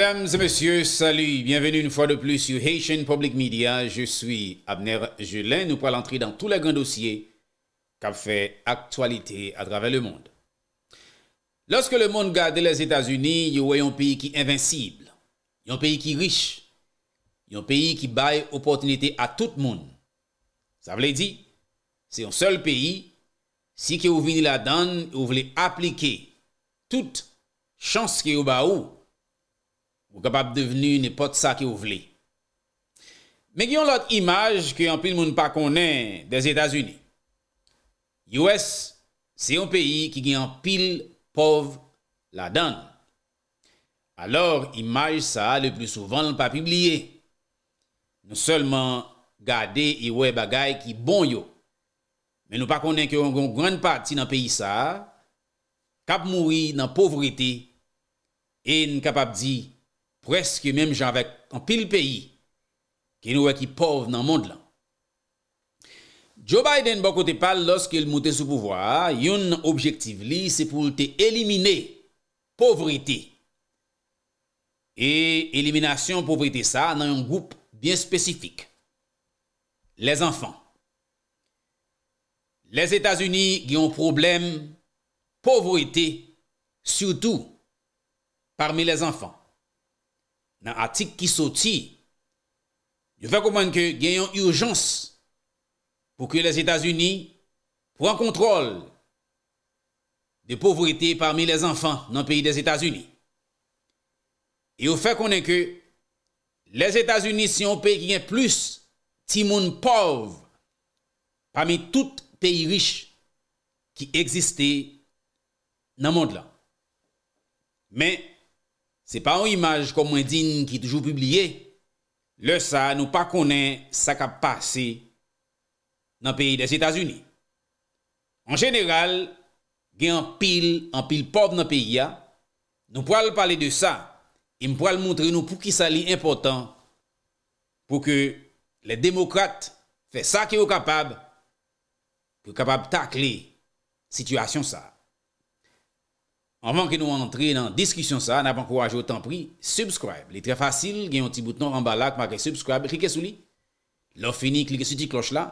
Mesdames et messieurs, salut, bienvenue une fois de plus sur Haitian Public Media. Je suis Abner Jelin, nous parlons d'entrée dans tous les grands dossiers qui ont fait actualité à travers le monde. Lorsque le monde garde les Etats-Unis, il y a un pays qui est invincible, il y a un pays qui est riche, il y a un pays qui baye opportunité à tout le monde. Ça voulait dire, c'est un seul pays, si vous venez là-dedans, vous voulez appliquer toute chance qui est au bas-haut, Ou kapap deveni ne pot sa ki ou vle. Me gyon lot imaj ki an pil moun pa konen des Etats-Unis. Yowes, se yon peyi ki gyon pil pov la dan. Alor imaj sa le pli souvan l pa pibliye. Non selman gade yon bagay ki bon yo. Men nou pa konen ki yon gwen pati nan peyi sa. Kap moui nan povriti. E n kapap di... Preske menm jan vek an pil peyi ki nou vek yi pov nan mond lan. Joe Biden bako bon te pal loske l moute sou pouvoi, yon objektiv li se pou te elimine povriti e eliminasyon povriti sa nan yon goup bien spesifik. Les enfants. Les Etats-Unis gi yon problem pouvriti sou tou parmi les enfants. nan atik ki soti, yo fe konen ke gen yon urjons pou ke les Etats-Unis pran kontrol de povrité parmi les enfans nan peyi des Etats-Unis. Yo fe konen ke les Etats-Unis si yon peyi gen plus ti moun pov parmi tout peyi rich ki eksiste nan mond la. Men, Se pa an imaj komwen din ki toujou publie, le sa nou pa konen sa ka pase nan peyi des Etats-Unis. An jeneral, gen an pil, an pil pov nan peyi ya, nou po al pale de sa, e m po al montre nou pou ki sa li important pou ke le demokrate fe sa ki ou kapab takle situasyon sa. Anvan ki nou antre nan diskisyon sa, nan ap ankoraj yo tan pri, subscribe. Li tre fasil, gen yon ti bouton an balak ma ke subscribe, kike sou li. Lo fini, klike sou ti kloch la,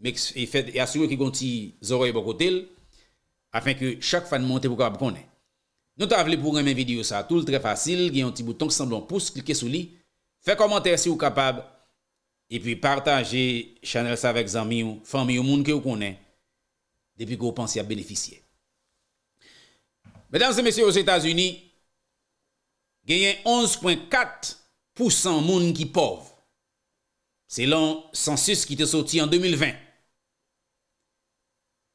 mek e asywe ki konti zorey bo kote l, afen ke chak fan mante pou kab konen. Nou ta avle pou remen video sa, tout le tre fasil, gen yon ti bouton ksemblon pou, klike sou li, fe komante si ou kapab, e pi partaje chanel sa vek zanmi ou fanmi ou moun ki ou konen depi ki ou pansi a beneficye. Mesdames et messieurs, aux États-Unis, il y a 11,4% de monde qui pauvres. C'est le census qui est sorti en 2020.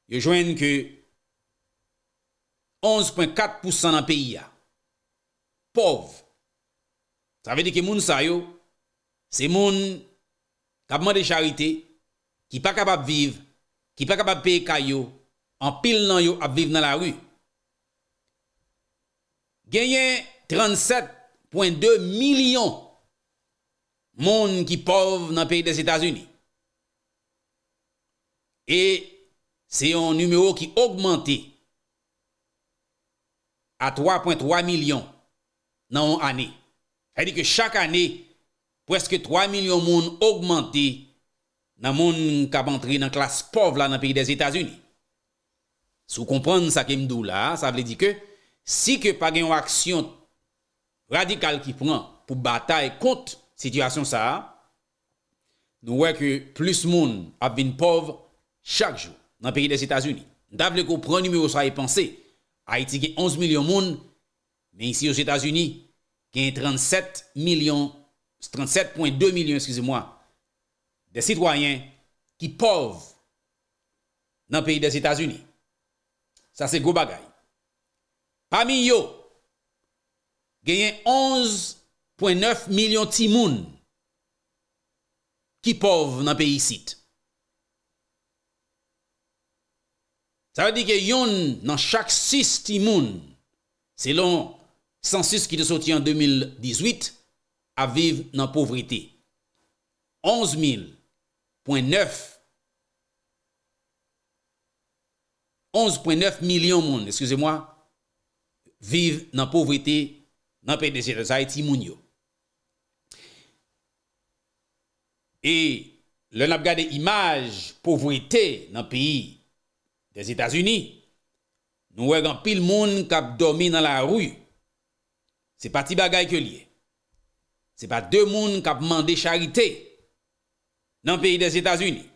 Je joigne que 11,4% dans le pays pauvre. Ça veut dire que les gens, c'est les gens qui ont de charité, qui ne sont pas capables de vivre, qui ne sont pas capables de payer caillou, en pile nan yo à vivre dans la rue. genyen 37.2 milyon moun ki pov nan peyi des Etats-Unis. E, se yon numero ki augmente a 3.3 milyon nan ane. E di ke chak ane, pweske 3 milyon moun augmente nan moun kabantri nan klas pov la nan peyi des Etats-Unis. Sou kompran sa kem dou la, sa vle di ke, Si ke pa gen yon aksyon Radikal ki pran Pou batay kont Sityasyon sa Nou wè ke plus moun Abvin pov chak jou Nan peyi des Etats-Unis Ndap le ko pran numero sa yi e panse A iti gen 11 milyon moun Men isi yo Etats-Unis Gen 37 milyon 37.2 milyon Des sitwayen ki pov Nan peyi des Etats-Unis Sa se go bagay Pa mi yo, genyen 11.9 milyon ti moun ki pov nan peyi sit. Sa di genyen yon nan chak 6 ti moun, se lon 106 ki te soti an 2018, a viv nan povriti. 11.9 milyon moun, eskusey mwa. Viv nan povreté nan pey de sè sa eti moun yo. E le nan ap gade imaj povreté nan pey de sè sa eti moun yo, nou wè gan pil moun kap domi nan la rouy. Se pa ti bagay ke liye. Se pa de moun kap mande charité nan pey de sè sa eti moun yo.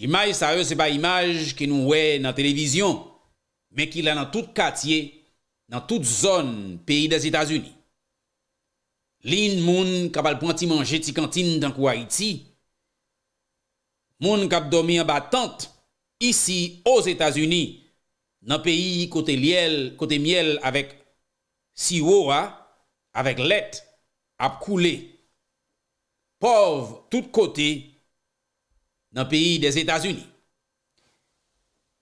Imaj sa e, se pa imaj ki nou wè nan televizyon, men ki la nan tout katye, nan tout zon peyi des Etats-Unis. Lin moun kapal pwanti manje ti kantin dan kwa iti, moun kap domi an batant, isi os Etats-Unis, nan peyi kote miel avèk siwowa, avèk let, ap koule. Pov tout kote nan peyi des Etats-Unis.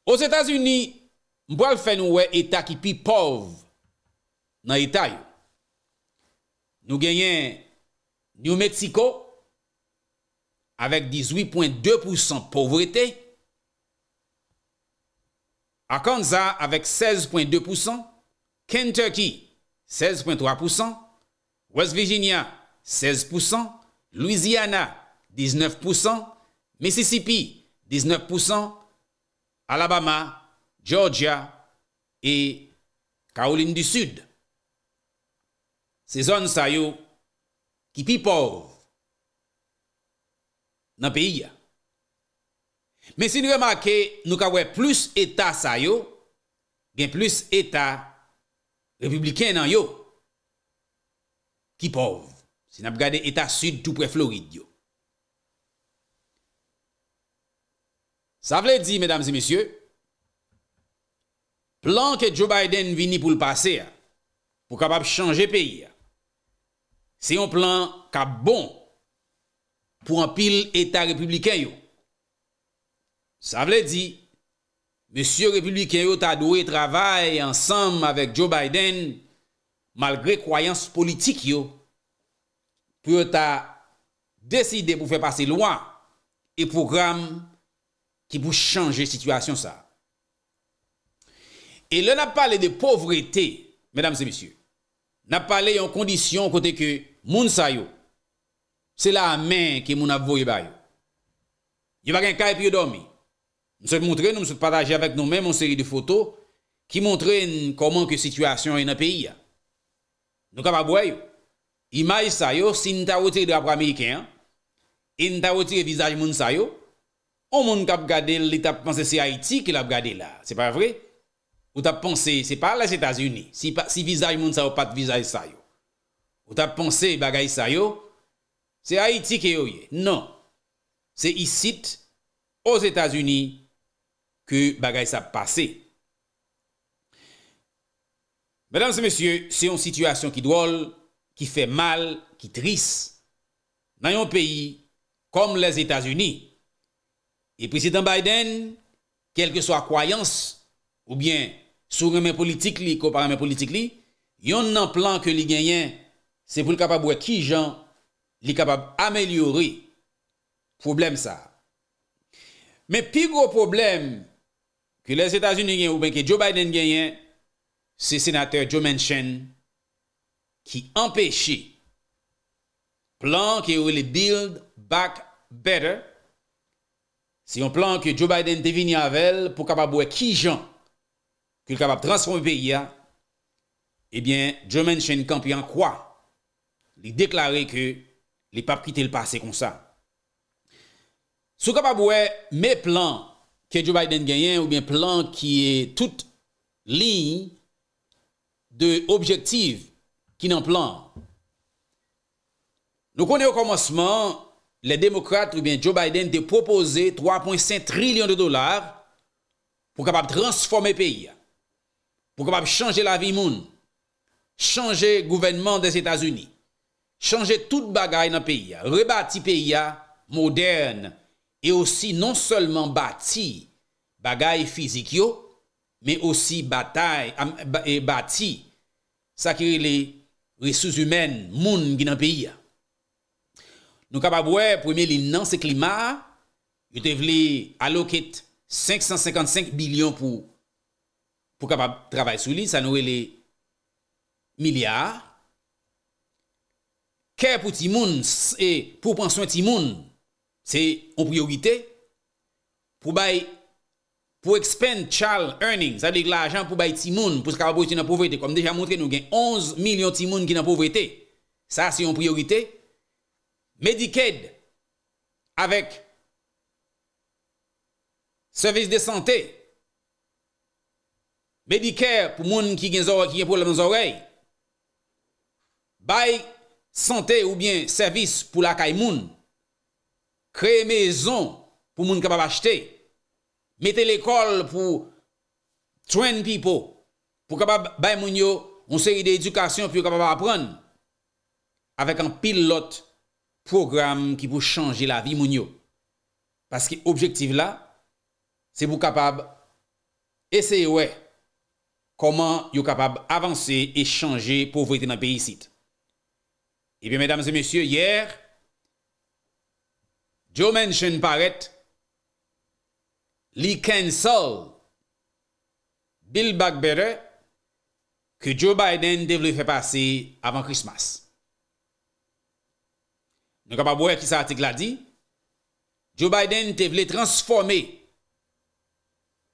Os Etats-Unis, Mbo al fè nou wè etakipi pov nan etay. Nou genyen New Mexico avèk 18.2% povretè. Akonza avèk 16.2%. Kentucky 16.3%. West Virginia 16%. Louisiana 19%. Mississippi 19%. Alabama 19%. Georgia e Kaolin du Sud. Se zon sa yo ki pi pov nan peyi ya. Men si nou remake, nou ka we plus eta sa yo, gen plus eta republiken nan yo ki pov. Si nan pou gade eta sud tou pre Florid yo. Sa vle di, medamzi misyo, Plan ke Joe Biden vini pou l'passe, pou kapap chanje peyi, se yon plan ka bon pou anpil etat republiken yo. Sa vle di, M. Republiken yo ta doye travay ansam avèk Joe Biden malgre kwayans politik yo, pou yo ta deside pou fè passe lwa e program ki pou chanje situasyon sa. Et là, on a parlé de pauvreté, mesdames et messieurs. On a parlé en condition côté que moun sa yo, c'est la main qui moun a voyé ba yo. Yo va rien kay puis dormi. Nous montrer nous partager avec nous-mêmes une série de photos qui montrent comment que situation est dans le pays. Nous capable voir image sa yo si nous ta retiré drapeau américain et nous ta retiré visage moun sa yo, on moun k'ap garder l'étape penser c'est Haïti qui l'a regardé là. C'est pas vrai? Ou tap ponse, se pa la Etats-Unis, si vizay moun sa ou pat vizay sa yo, ou tap ponse bagay sa yo, se Haiti ke yo ye, nan, se isit os Etats-Unis ke bagay sa pase. Madame se mesye, se yon situasyon ki drôle, ki fe mal, ki tris, nan yon peyi, kom les Etats-Unis, e president Biden, kel ke so a kwayans, ou bien, Sou remè politik li, ko paramè politik li, yon nan plan ke li genyen, se pou li kapab wè ki jan, li kapab ameliori. Problem sa. Men pi gro problem ke le Sétasun li genyen ou ben ke Joe Biden genyen, se senatèr Joe Manchin ki empèchi plan ke ou li build back better, se yon plan ke Joe Biden devini avèl pou kapab wè ki jan. qui est capable de transformer le pays, hein. eh bien, Joe Chen Campion quoi il déclaré que les pas quittent le passé comme ça. pas capable mes plans que Joe Biden gagne, ou bien plans qui est toute ligne de objectifs qui n'en plan. Nous connaissons au commencement, les démocrates ou bien Joe Biden de proposer 3,5 trillions de dollars pour capable transformer le pays. Pou kapap chanje la vi moun, chanje gouvenman des Etats-Unis, chanje tout bagay nan peya, rebati peya modern, e osi non solman bati bagay fizik yo, me osi e bati sakire li resous humen moun ginan peya. Nou kapap wè, pou eme li nan se klima, yo te vle aloket 555 bilyon pou pou kapab trabay sou li, sa nou re le milyar, kè pou timoun, e, pou pensyon timoun, se yon priorite, pou bay, pou expend child earning, sa li l'ajan pou bay timoun, pou se kapab pou iti nan pouvrete, konm deja montre nou gen 11 milyon timoun ki nan pouvrete, sa se yon priorite, medikèd, avèk, servis de santè, Medicare pou moun ki gen pou la moun zorey. Baye sante ou bien servis pou la kay moun. Kreye mezon pou moun kapab achete. Mete l'ekol pou train people. Pou kapab baye moun yo, moun seri de edukasyon pou kapab apren. Avèk an pilot program ki pou chanje la vi moun yo. Paske objektiv la, se pou kapab eseye wè. koman yon kapab avanse e chanje pou vwete nan peyisit. E pi, mèdames et mèsyè, yèr, Joe Manchin paret li kèn sol bil bagbere ke Joe Biden devle fè pase avan Christmas. Nè kapab wè ki sa atik la di, Joe Biden devle transforme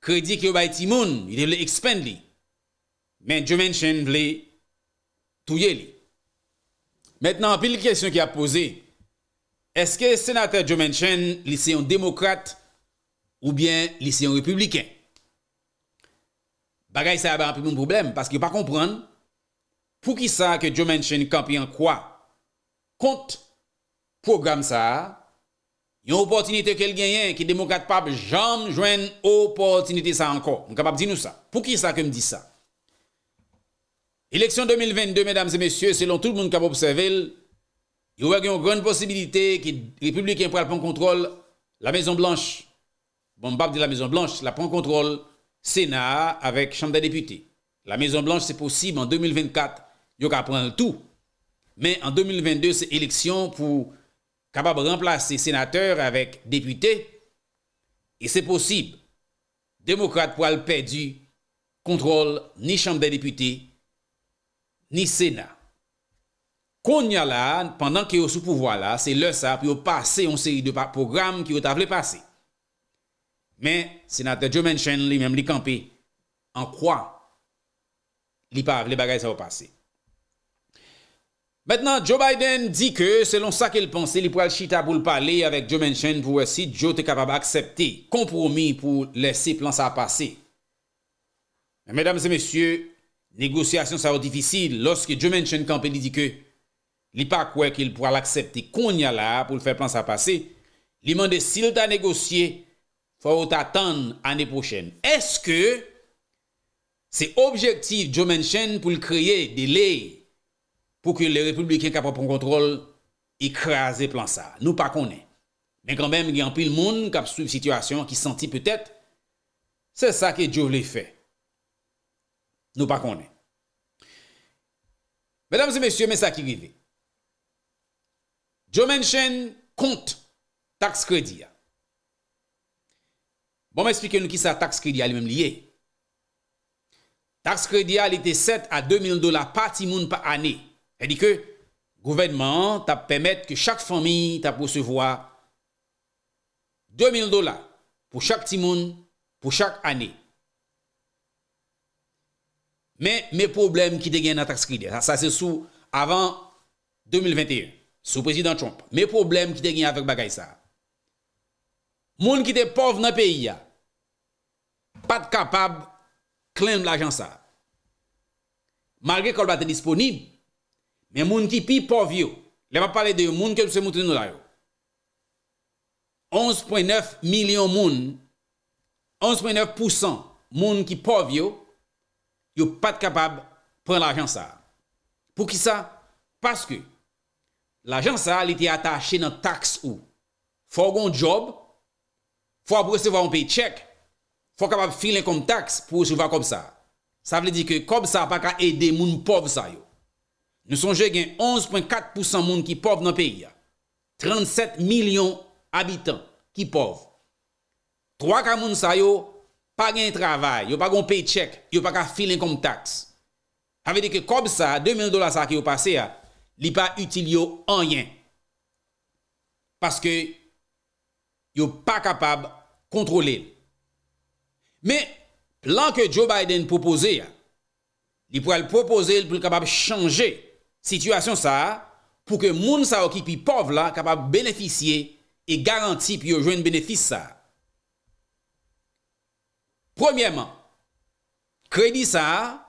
kredi ki yo bè iti moun, yon devle ekspèn li. men Joe Manchin vle touye li. Mèt nan, pil kèsyon ki ap pose, eske senatè Joe Manchin liseyon demokrate ou bien liseyon republiken? Bagay sa abè anpil moun problem, paske yo pa kompran, pou ki sa ke Joe Manchin kampi an kwa? Kont, program sa, yon opotinite kel genyen, ki demokrate pape jam jwen opotinite sa ankon. Mwen kapap di nou sa. Pou ki sa ke mdi sa? Élection 2022, mesdames et messieurs, selon tout le monde qui a observé, il y a une grande possibilité que les républicains prennent contrôle la Maison-Blanche. Bon, pas de la Maison-Blanche, la prend contrôle Sénat avec Chambre des députés. La Maison-Blanche, c'est possible en 2024, il y aura tout. Mais en 2022, c'est élection pour capable remplacer sénateur avec député. Et c'est possible. Démocrate pour le contrôle ni Chambre des députés ni sè na. Koun ya la, pandan ki yo sou pouvo la, se lè sa, pi yo pase yon seri de programme ki yo ta vle pase. Men, sè na te Joe Manchin li mèm li kampe, an kwa, li pa vle bagay sa vle pase. Mètenan, Joe Biden di ke, selon sa ki l'ponse, li pou al chita pou l'pale, avèk Joe Manchin, pou wè si, Joe te kapab aksepte, kompromi pou lè si plan sa pase. Mèdam se mèsyè, Negociasyon sa wot difisil loske Joe Manchin kampen li dike li pa kwek il pwa l'aksepte konya la pou l'fè plan sa pase. Li mande sil ta negosye fwa wot atan ane pochene. Eske se objektif Joe Manchin pou l kreye dele pou ke le republiken kapapon kontrol ekraze plan sa. Nou pa konen. Men kambem li anpil moun kap sou situasyon ki santi petet. Se sa ke Joe li fè. Nous pas connaît. Mesdames et messieurs, mais ça qui arrive. Joe Manchin compte taxe crédit. Hein. Bon, expliquez-nous qui ça taxe crédit lui-même lié. Taxe crédit elle était 7 à 2 000 dollars par timoun par année. C'est-à-dire que gouvernement t'a permettre que chaque famille t'a recevoir 2 000 dollars pour chaque timoun pour chaque année. Men, men problem ki te gen nan tax krilye. Sa se sou avant 2021. Sou prezident Trump. Men problem ki te gen avèk bagay sa. Moun ki te pov nan peyi ya. Bat kapab klenm l'ajansa. Malge kol bat te disponib. Men moun ki pi pov yo. Le pa pale de yo. Moun kem se mouten nou la yo. 11.9 milyon moun. 11.9 pousan moun ki pov yo. Moun ki pov yo. yo pat kapab pren l'ajansar. Pou ki sa? Paske l'ajansar li te atache nan taks ou. Fou agon job, fou ap wesevwa an pey tchek, fou kapab filen kon taks pou souva kob sa. Sa vle di ke kob sa pa ka ede moun pov sa yo. Nou sonje gen 11.4% moun ki pov nan pey ya. 37 milyon abitan ki pov. 3 ka moun sa yo, pa gen travay, yo pa gon pay chek, yo pa ka filen kom taks. Avede ke kob sa, 2000 dola sa ki yo pase, li pa util yo anyen. Paske yo pa kapab kontrole. Me, plan ke Joe Biden popose, ah, li pou al popose, li pou kapab chanje situasyon sa, ah, pou ke moun sa okipi pov la kapab beneficye e garanti pi yo jwen benefisa sa. Premyèman, kredi sa,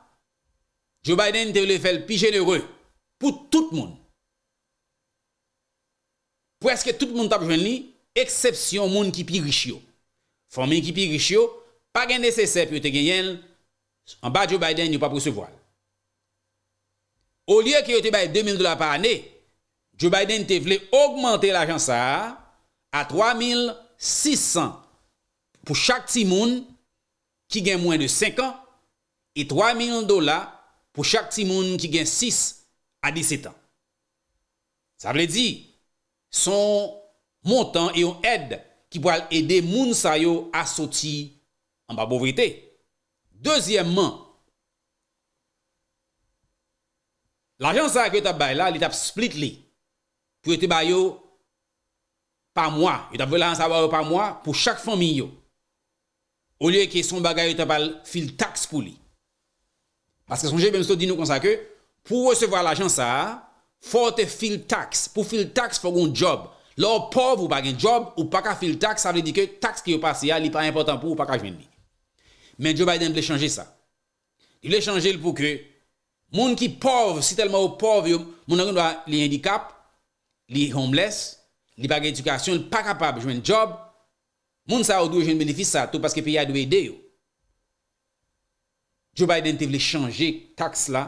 Joe Biden te vle fel pi jenere pou tout moun. Preske tout moun tap jwen li, eksepsyon moun ki pi rishyo. Fon men ki pi rishyo, pa gen desese pi yo te genyen, an ba Joe Biden yo pa pwese voal. O liye ki yo te baye 2000 dolar pa anè, Joe Biden te vle augmente l'ajans sa a 3600 pou chak ti moun. Ki gen mwen de 5 an E 3 mil dola Po chak ti moun ki gen 6 A 17 an Sa vle di Son montan e yon ed Ki po al ede moun sa yo A soti an pa bovite Dezyemman L'ajan sa yon tap bay la Li tap split li Po yon te bay yo Pa mwa, yon tap velan sa bay yo pa mwa Po chak fominyo Ou liye ke son bagay yo te pal fil tax pou li. Paske son jèpèm sot di nou konsa ke, pou wè se vwa l'ajan sa, fote fil tax. Pou fil tax fò goun job. Lò ou pov ou bagay job ou paka fil tax, sa vè di ke tax ki yo passe ya li pa important pou ou paka jwen li. Men Joe Biden blè chanje sa. Il blè chanje l pou ke, moun ki pov, si telman ou pov yo, moun an goun wè li indikap, li homeless, li bagay edukasyon, li pa kapab jwen job, Moun sa ou dwe jen benefic sa, tou paske pe ya dwe ide yo. Joe Biden te vle chanje taks la,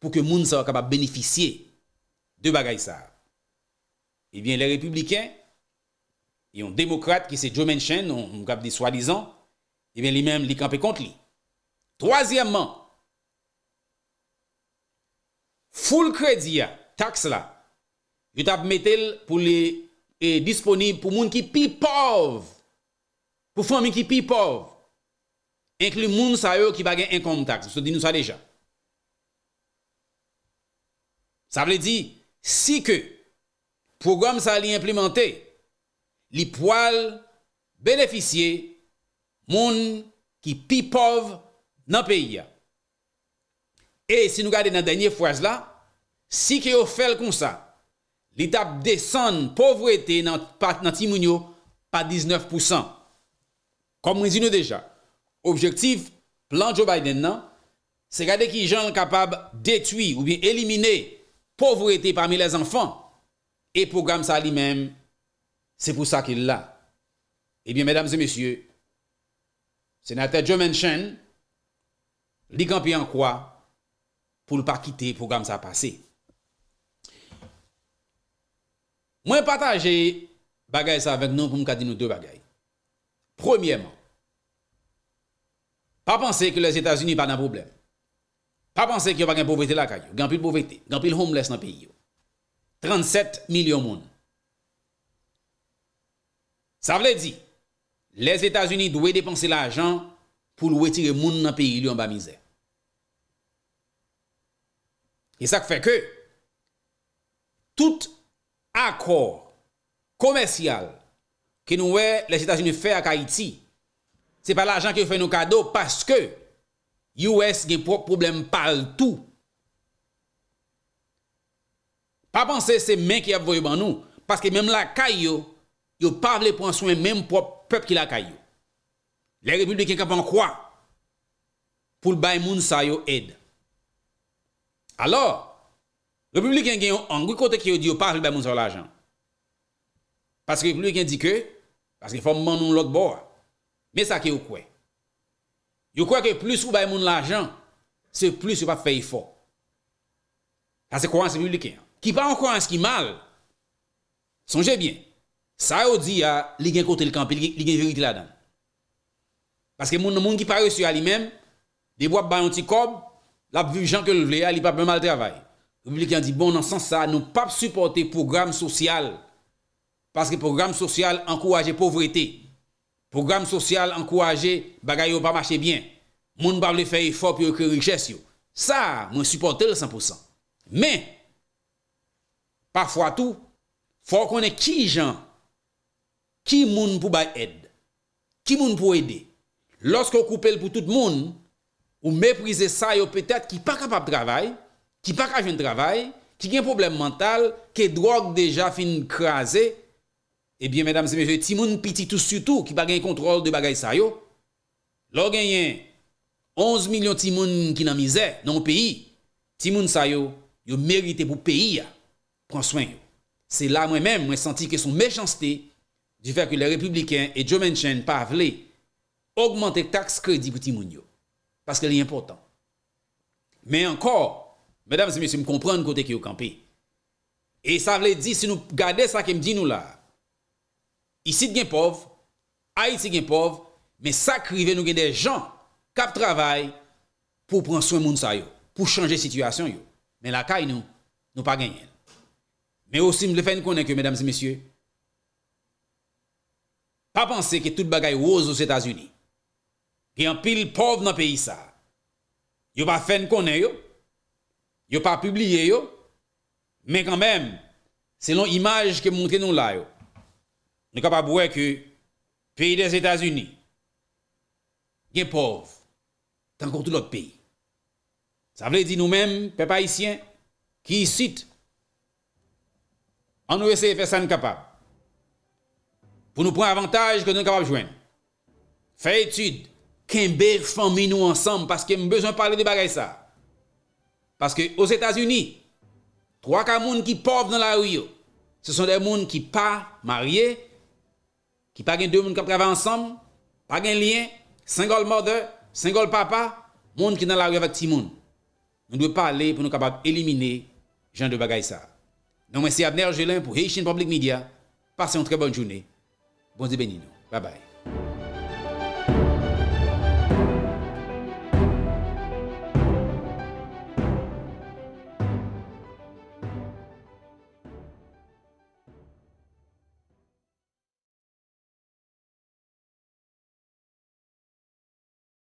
pou ke moun sa wakaba beneficye de bagay sa. E bien, le republiken, yon demokrate ki se Joe mention, mou kap di swalizan, e bien, li men li kampe kont li. Troasyamman, ful krediya, taks la, yo tap metel pou li e disponib pou moun ki pi pov pou fwa mwen ki pi pov, inkli moun sa yo ki bagen en kontak, sou di nou sa deja. Sa vle di, si ke program sa li implemente, li poal beneficye moun ki pi pov nan peyi ya. E, si nou gade nan denye fwa zla, si ke yo fel kon sa, li tap desen pou vwete nan ti moun yo pa 19%. kom mwen zin nou deja, objektif plan Joe Biden nan, se gade ki jen l kapab detui ou bi elimine povreti parmi les anfan, e pou gam sa li men, se pou sa ki l la. E biye, medam se mesye, senate Joe men chen, li kampi an kwa, pou l pa kiti pou gam sa pase. Mwen pataje bagay sa avèk nou pou mwen kadin nou de bagay. Premyèman, pa panse ke les Etats-Unis pa nan problem. Pa panse ke yon pa gen povete la kayo, genpil povete, genpil homeless nan peyi yo. 37 milyon moun. Sa vle di, les Etats-Unis dwe depanse la ajan pou lwe tire moun nan peyi yo an ba mizè. E sa kwe fe ke, tout akor komersyal ke nou we les Etats-Unis fe a kayi ti, se pa l'ajan ki yo fè nou kado, paske, Yowes gen pou problem pal tou. Pa panse se men ki ap voye ban nou, paske menm lakay yo, yo pavle pou answen menm pou pep ki lakay yo. Le republikan kapan kwa? Poul bay moun sa yo ed. Alo, republikan gen yon an gwi kote ki yo di yo pavle bay moun sa l'ajan. Paske republikan di ke, paske fòm man nou lòk bo a. Mè sa ki yo kwe. Yo kwe ke plus yo bay moun la jan, se plus yo pa fey fo. Kase kouan se publikyan. Ki pa an kouan se ki mal, sonje bien. Sa yo di ya, li gen kote l kampi, li gen jirik la dan. Paske moun ki pare su a li men, debo ap bay an ti kob, la ap vu jan ke l vle, a li pa be mal travay. Publikyan di, bon nan san sa, nou pa ap supporte program sosyal. Paske program sosyal an kouaje povretey. Programme sosyal, ankouaje, bagay yo pa mache bien. Moun pa ble faye fòp yo kre rikjes yo. Sa, mwen supporte le 100%. Men, pa fwa tou, fwa konen ki jan, ki moun pou bay ed? Ki moun pou ede? Lorske ou koupel pou tout moun, ou meprize sa yo, petat ki pa kapap travay, ki pa kajen travay, ki gen problem mental, ki drok deja fin krasè, Ebyen, eh mèdames et mèche, timoun piti tout-soutou ki bagay kontrol de bagay sa yo. Lò genyen, 11 milyon timoun ki nan mizè, nan moun peyi, timoun sa yo, yo merite pou peyi ya, pran swen yo. Se la mwen mèm, mwen senti ke son mechansté, di fèk ki le republiken e Joe Manchin pa avle augmente taks kredi pou timoun yo. Paske li important. Mè ankor, mèdames et mèche, mè kompran kote ki yo kampe. E sa vle di, se nou gade sa ke mdi nou la, Isi gen pov, ha iti gen pov, men sakriven nou gen de jan, kap travay pou pranswen moun sa yo, pou chanje situasyon yo. Men la kay nou, nou pa genyen. Men osim le fen konen ke, men damse mesye, pa panse ke tout bagay wouz ou s'Etats-Unis, gen pil pov nan peyi sa, yo pa fen konen yo, yo pa publie yo, men kanmen, se lon imaj ke mounke nou la yo, Nous sommes pouvons pas voir que le pays des États-Unis est pauvre encore tout l'autre pays. Ça veut dire nous-mêmes, peuple haïtien, qui ici, en nous essaie de faire ça nous capable. Pour nous prendre avantage que nous sommes capables de joindre. Faire étude. bébé, famille nous ensemble parce qu'il que nous besoin de parler de ça. Parce que aux États-Unis, trois personnes qui pauvres dans la rue, ce sont des gens qui ne sont pas mariés, Ki pa gen 2 moun kap trava ansam, pa gen lien, single mother, single papa, moun ki nan la ryev ak ti moun. Nou dwe pa ale pou nou kapap elimine jan de bagay sa. Nou mwensi Abner Jelin pou Heishin Public Media. Pase yon tre bon jounen. Bon zi benin nou. Ba bay.